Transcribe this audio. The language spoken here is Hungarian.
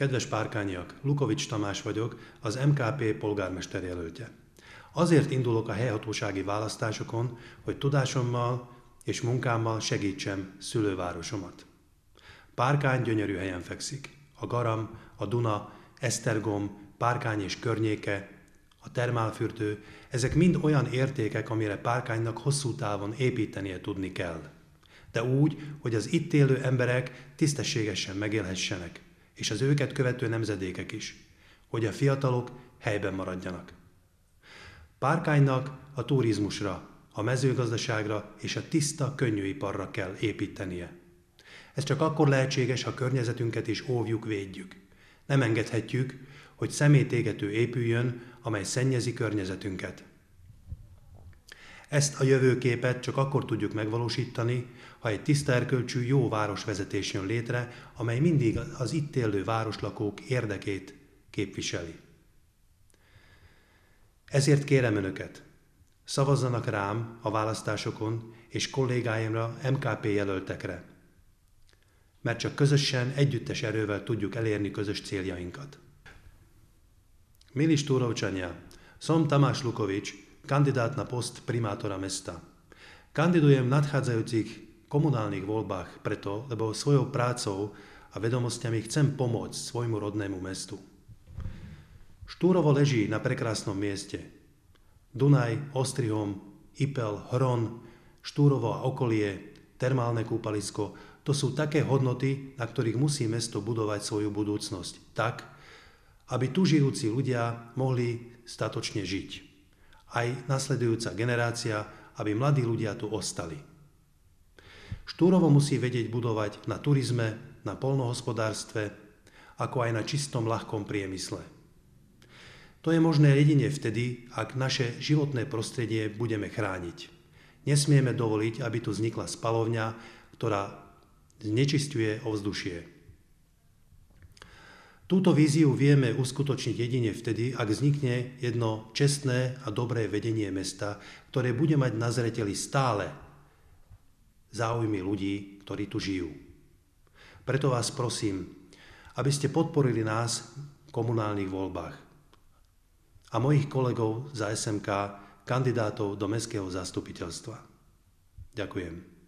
Kedves párkányiak, Lukovics Tamás vagyok, az MKP polgármester jelöltje. Azért indulok a helyhatósági választásokon, hogy tudásommal és munkámmal segítsem szülővárosomat. Párkány gyönyörű helyen fekszik. A Garam, a Duna, Esztergom, Párkány és környéke, a termálfürdő, ezek mind olyan értékek, amire Párkánynak hosszú távon építenie tudni kell. De úgy, hogy az itt élő emberek tisztességesen megélhessenek – és az őket követő nemzedékek is, hogy a fiatalok helyben maradjanak. Párkánynak a turizmusra, a mezőgazdaságra és a tiszta, könnyűiparra kell építenie. Ez csak akkor lehetséges, ha környezetünket is óvjuk, védjük. Nem engedhetjük, hogy szemétégető épüljön, amely szennyezi környezetünket. Ezt a jövőképet csak akkor tudjuk megvalósítani, ha egy tiszta erkölcsű jó városvezetés jön létre, amely mindig az itt élő városlakók érdekét képviseli. Ezért kérem Önöket, szavazzanak rám a választásokon és kollégáimra, MKP jelöltekre, mert csak közösen, együttes erővel tudjuk elérni közös céljainkat. Milis Turovcsanya, Szom Tamás Lukovics, kandidát na post primátora mesta. Kandidujem v nadchádzajúcich komunálnych voľbách preto, lebo svojou prácou a vedomostiami chcem pomôcť svojmu rodnému mestu. Štúrovo leží na prekrásnom mieste. Dunaj, Ostrihom, Ipel, Hron, Štúrovo a okolie, termálne kúpalisko, to sú také hodnoty, na ktorých musí mesto budovať svoju budúcnosť tak, aby tu žijúci ľudia mohli statočne žiť aj nasledujúca generácia, aby mladí ľudia tu ostali. Štúrovo musí vedieť budovať na turizme, na polnohospodárstve, ako aj na čistom ľahkom priemysle. To je možné jedine vtedy, ak naše životné prostredie budeme chrániť. Nesmieme dovoliť, aby tu vznikla spalovňa, ktorá znečistuje ovzdušie. Túto víziu vieme uskutočniť jedine vtedy, ak vznikne jedno čestné a dobré vedenie mesta, ktoré bude mať na zreteli stále záujmy ľudí, ktorí tu žijú. Preto vás prosím, aby ste podporili nás v komunálnych voľbách a mojich kolegov za SMK, kandidátov do mestského zastupiteľstva. Ďakujem.